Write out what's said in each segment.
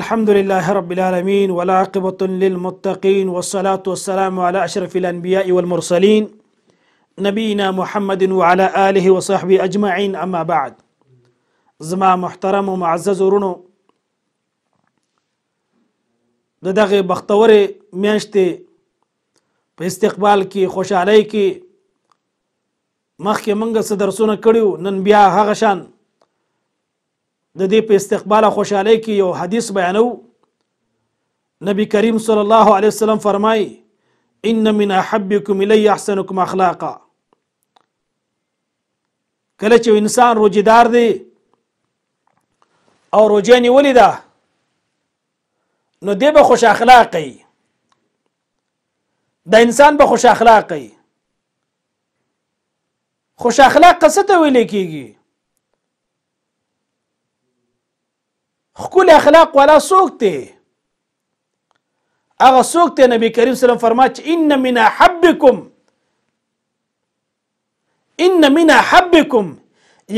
الحمد لله رب العالمين عقبة للمتقين والصلاة والسلام على أشرف الأنبياء والمرسلين نبينا محمد وعلى آله وصحبه أجمعين أما بعد زما محترم و معزز دغه بختوره میاشتې په استقبال کې خوشاله کې مخکې منګه څه درسونه کړي نن بیا هغه شان د دې په استقبال خوشاله کې یو حدیث بیانو نبی کریم صلی الله علیه وسلم فرمای ان من احبکم الی احسنکم اخلاقا کله چې انسان روجدار دی او روجه نیولې ده نو دی به خوش اخلاقی د انسان به خوش اخلاقی خوش اخلاق څه ته ویل کیږي خکول اخلاق والا څوک دی هغه څوک دی نبی کریم صلی الله فرما چې ان من حبکم ان من حبکم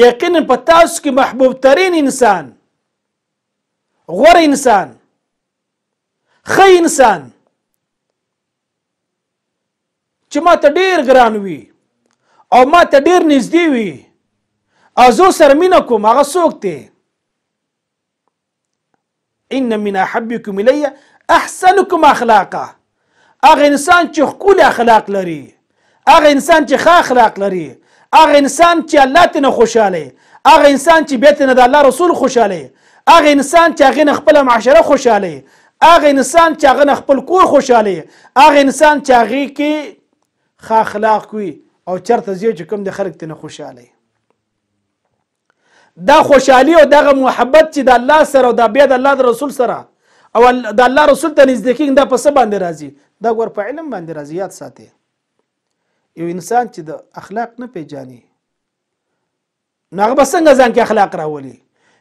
یقینا په تاسو کې محبوب ترین انسان غوره انسان خی انسان چې ما ته ډیر ګران وي او ما ته ډیر نږدې وي او زه سره مینه کوم هغه څوک دی ان من احبکم الی احسنکم اخلاقا هغه انسان چې ښکلی اخلاق لري هغه انسان چې ښه اخلاق لري هغه انسان چې الله ته نه خوشاله هغه انسان چې بیت نه د الله رسول خوشاله هغه انسان چې هغه خپل معاشره خوشاله هغه انسان چې هغه خپل کور خوشاله هغه انسان چې هغه کې ښه اخلاق کوي او چرته زیو چې کوم د خلک ته نه خوشاله دا خوشحالي او دغه محبت چې د الله سره او د بیا د الله د رسول سره او د الله رسول ته نږدې کېږي دا په څه باندې راځي دا ګور په علم باندې راځي یاد ساتئ یو انسان چې د اخلاق نه پیژاني نو هغه به څنګه ځان کې اخلاق راولي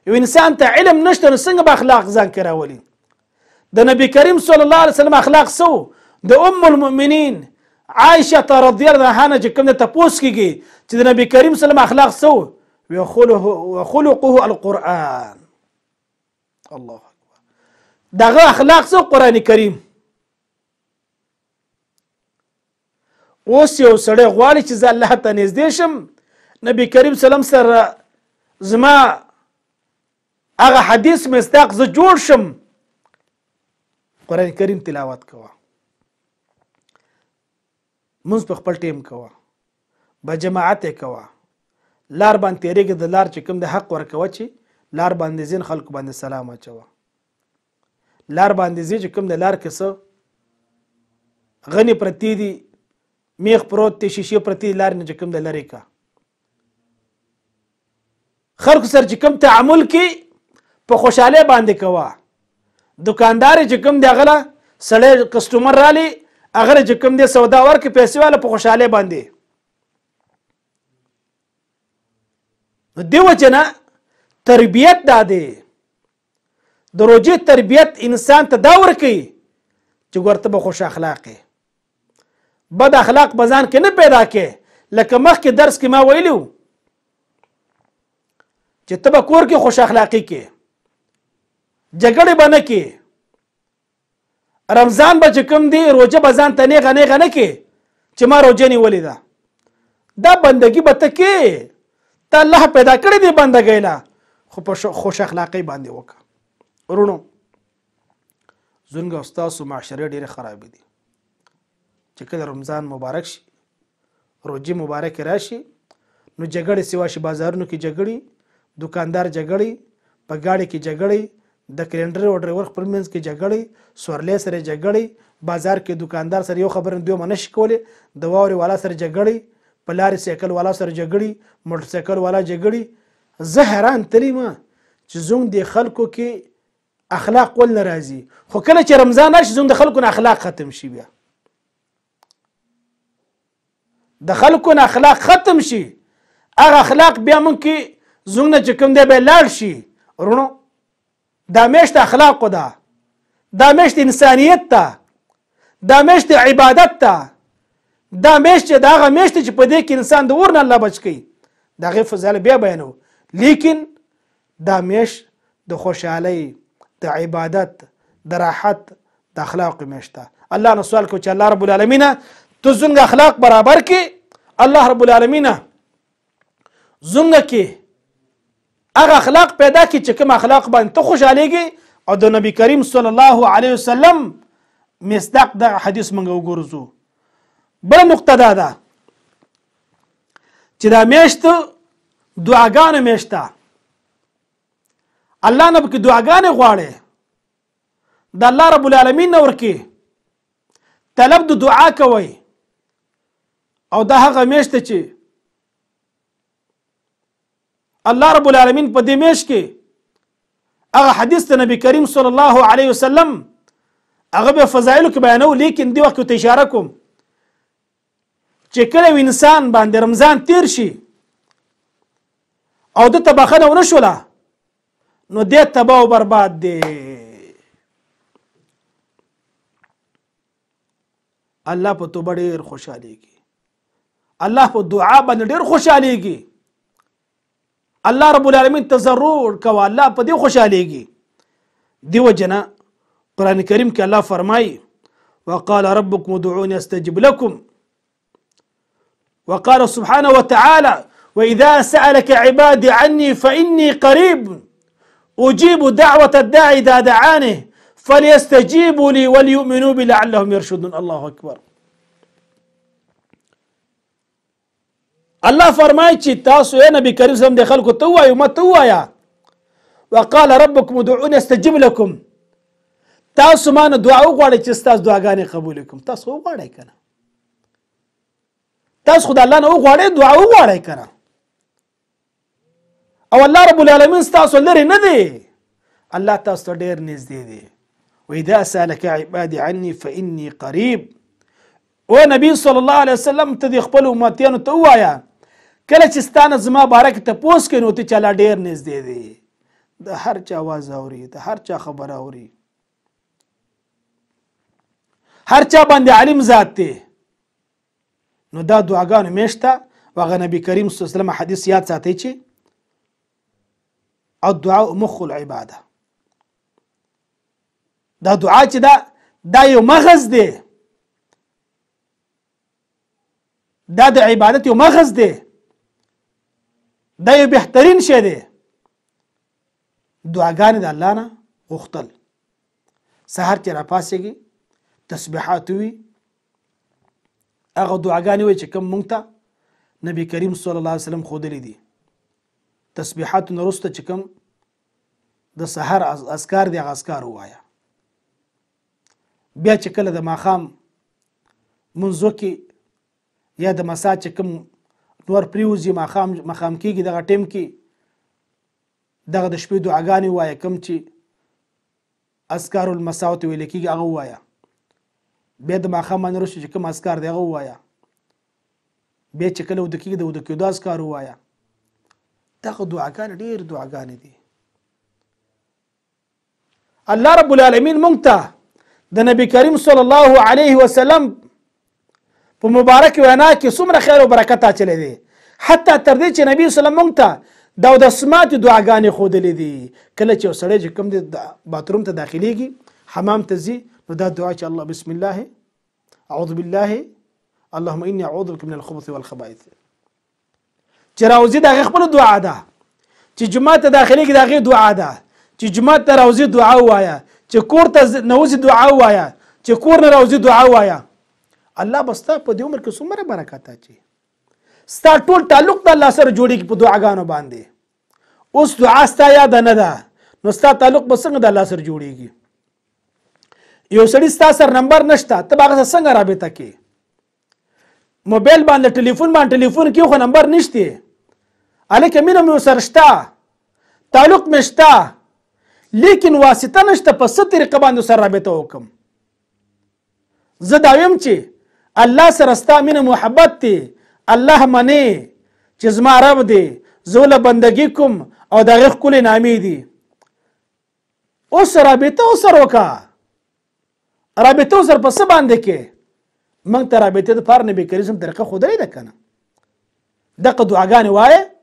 یو انسان ته علم نشته نو څنګه به اخلاق ځان کې راولي د نبی کریم صلی الله علیه وسلم اخلاق سو د ام المؤمنین عائشه رضی الله عنها چې کوم ته پوس کیږي چې د نبی کریم صلی الله علیه وسلم اخلاق سو وخلقه القرآن الله اکبر دغه اخلاق څه قران کریم اوس یو سړی غواړي چې زه الله ته نږدې شم نبی کریم سلام سره زما هغه حدیث مستاق زه جوړ شم قران کریم تلاوت کوه منځ په خپل ټیم کوه به جماعت کوه لار باندې تیریږي د لار چې کوم د حق ورکوه چې لار باندې ځین خلکو باندې سلام اچوه لار باندې ځي چې کوم د لار کې څه غني پرتی دي میخ پروت دی شیشې پرتی لار نه چې کوم د لرې کا خلکو سره چې کوم تعامل کې په خوشحاله باندې کوه دکاندار چې کوم دی غلا سړی کسټمر رالی اگر چې کوم دی سودا ورکې پیسې والا په خوشحاله باندې دیو جنا تربیت دا دی د روجې تربیت انسان ته دا ورکي چې ګورته به خوش اخلاقي بد اخلاق بزان کې نه پیدا کې لکه مخکې درس کې ما ویلو چې ته به کور کې خوش اخلاقي کې جګړې به نه کې رمضان به چې کوم دی روجه به ځان ته نیغه نیغه نه کې چې ما روجه نیولې ده دا بندگی به ته کې ته الله پیدا کړی دی بندګۍ لا خو په خوش اخلاقی باندې وکړه ورونو زونګ او ستاسو معاشره ډیره خراب دي چې کله رمضان مبارک شي روجه مبارک راشي نو جګړې سوا شي بازارونو کې جګړې دکاندار جګړې په گاډي کې جګړې د کلندر او ډرایور پر منځ کې جګړې سورلې سره جګړې بازار کې دکاندار سره یو خبر دوی منش کولې د واوري والا سره جګړې په لارې سیکل والا سره جګړې موټر سیکل والا جګړې زه حیران تلی ما چې زوم د خلکو کې اخلاق ول ناراضي خو کله چې رمضان راشي زوم د خلکو نه اخلاق ختم شي بیا د خلکو نه اخلاق ختم شي هغه اخلاق بیا مونږ کې زوم نه چې کوم دی به لاړ شي ورونو دا میشت اخلاق ده دا میشت انسانیت ده دا میشت عبادت ده دا میشت چې دا هغه میشت چې په دې کې انسان د اور نه الله بچ کوي دا غي فضل بیا بیانو لیکن دا میش د خوشحالي د عبادت د راحت د اخلاق میشته الله نو سوال کو چې الله رب العالمین ته زنګ اخلاق برابر کې الله رب العالمین زنګ کې هغه اخلاق پیدا کی چې کوم اخلاق باندې ته خوشالېږي او د نبی کریم صلی الله علیه وسلم مصداق د حدیث منګه وګورځو بل مقتدا ده چې دا میشت دعاګانو میشته الله نه پکې دعاګانې غواړي د الله رب العالمین نه ورکې طلب د دعا کوي او دا هغه میشته چې الله رب العالمین په دې میش کې هغه حدیث ته نبی کریم صلی الله علیه وسلم هغه په فضایلو کې بیانو لیکن دی وخت ته اشاره کوم چې کله انسان باندې رمضان تیر شي او د تبخنه ونه شوله نو دې تباہ او برباد دی الله په توبه ډېر خوشاليږي الله په دعا باندې ډېر خوشاليږي الله رب العالمین تزرور کوه الله په دې خوشاليږي دیو جنا قران کریم کې الله فرمایي وقال ربكم ادعوني استجب لكم وقال سبحانه وتعالى وإذا سألك عبادي عني فإني قريب أجيب دعوة الداعي إذا دعاني فليستجيبوا لي وليؤمنوا بي لعلهم يرشدون الله أكبر الله فرمای تاسو يا نبي كريم سلام الله علیه وسلم د خلکو ته وقال ربكم ادعوني استجب لكم تاسو ما ندعوك ولا تستاذ دعاني قبولكم تاسو وغواړئ كنا تاسو خدای الله نه وغواړئ دعا وغواړئ کنه او الله رب العالمین تاسو لري نه دی الله تاسو ډیر نږدې دی واذا سالك عبادي عني فاني قريب او نبی صلی الله علیه وسلم ته د خپل امتیانو ته وایا کله چې ستانه زما بارک ته پوس کینو ته چلا ډیر نږدې دی د هر چا आवाज اوري د هر چا خبر اوري هر چا باندې عالم ذات دی نو دا دعاګانو میشته واغه نبی کریم صلی الله علیه وسلم حدیث یاد ساتي چې الدعاء مخ العباده دا دعا چې دا دا یو مغز دی دا د عبادت یو مغز دی دا یو بهترین شی دی دعاګانې د الله نه غوښتل سهار چې راپاسېږي تسبیحات وي هغه دعاګانې وای چې کوم مونږ ته نبی کریم صلی الله علیه وسلم خودلې دي تسبیحات نرسته چې کوم د سحر اسکار دی اسکار وایا بیا چې کله د ماخام منځو کې یا د مسا چې کوم نور پریوزي ماخام مخام کېږي دغه ټیم کې دغه د شپې دعاګانې وایه کوم چې اسکار المساوت ویل کېږي هغه وایا بیا د ماخام باندې رسو چې کوم اسکار دی هغه وایا بیا چې کله ود کېږي د ود کېدو اسکار وایا دغه دعاګان ډېر دعاګان دي الله رب العالمین مونږ ته د نبی کریم صلی الله علیه وسلم په مبارک وینا کې څومره خیر او برکت اچلې دي حتی تر دې چې نبی صلی الله علیه وسلم ته دا د سمات دعاګانې خودلې دي کله چې سړی چې کم دی باثروم ته داخليږي حمام ته ځي نو دا دعا چې الله بسم الله اعوذ بالله اللهم اني اعوذ بك من الخبث والخبائث چې راوځي دا خپل دعا ده چې جمعه ته داخلي کې دا دعا ده چې جمعه ته راوځي دعا وایا چې کور ته نوځي دعا وایا چې کور نه راوځي دعا وایا الله بستا په دې عمر کې څومره برکات اچي ستا ټول تعلق د الله سره جوړي په دعاګانو باندې اوس دعا ستا یاد نه ده نو ستا تعلق به څنګه د الله سره جوړیږي یو سړی ستا سر نمبر نشته ته به هغه څنګه رابطه کې موبایل باندې ټلیفون باندې ټلیفون کې خو نمبر نشته هلکه مینه مې ورسره شته تعلق مې شته لیکن واسطه نشته په څه طریقه باندې سره رابطه وکم زه دا ویم چې الله سره ستا مینه محبت دی الله منې چې زما رب دی زه له بندګي کوم او د هغې ښکلې نامې دي اوس رابطه اوس سره وکړه رابطه سره په څه باندې کې موږ ته رابطه د پاره نبی کریم طریقه خدای ده کنه دغه دعاګانې وایه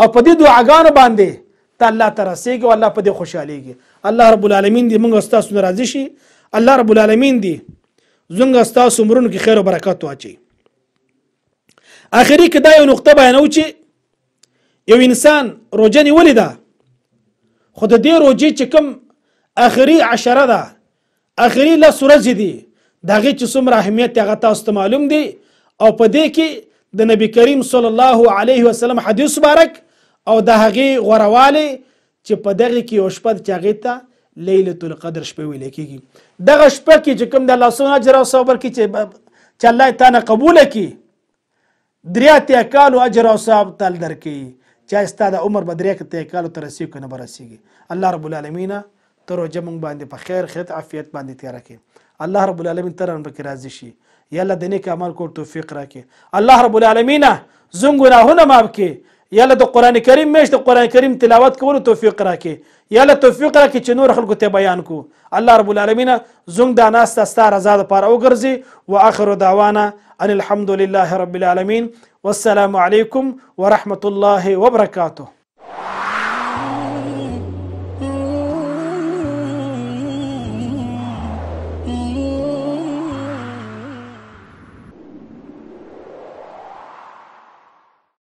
او په دې دعاګانو باندې ته الله ته رسیږي او الله په دې خوشحالېږي الله رب العالمین دې موږ ستاسو راضي شي الله رب العالمین دې زموږ ستاسو عمرونو کې خیر او برکت واچي اخري کې دا یو نقطه بیانو چې یو انسان روجه نیولې ده خو د دې روجې چې کوم اخري عشره ده اخري لس ورځې دي د هغې چې څومره اهمیت هغه تاسو ته معلوم دی او په دې کې د نبی کریم صلی الله علیه وسلم حدیث مبارک او د هغې غوروالې چې په دغه کې یو شپه چې هغې ته لیلة القدر شپه ویل کېږي دغه شپه کې چې کوم د الله سبحانه اجر او ثواب ورکړي چې چې الله تا نه قبوله کړي دریا اتیا کالو اجر او ثواب تل درکړي چا ستا د عمر به درې اتیا کالو ته رسېږي که نه به رسېږي الله رب العالمینه ته روزه مونږ باندې په خیر خیرت عافیت باندې تیار کړي الله رب العالمین تر ان پکې راضي شي یا الله د نیک عمل کول توفیق راکړي الله رب العالمین زنګ ګناهونه معاف کړي یاله د قران کریم مېش د قران کریم تلاوت کولو توفیق راکې یاله توفیق راکې چې نور خلکو ته بیان کو الله رب العالمین زنګ د ناس ته ستاره آزاد لپاره وګرځي واخر دعوانا ان الحمد لله رب العالمین والسلام علیکم ورحمۃ الله وبرکاتہ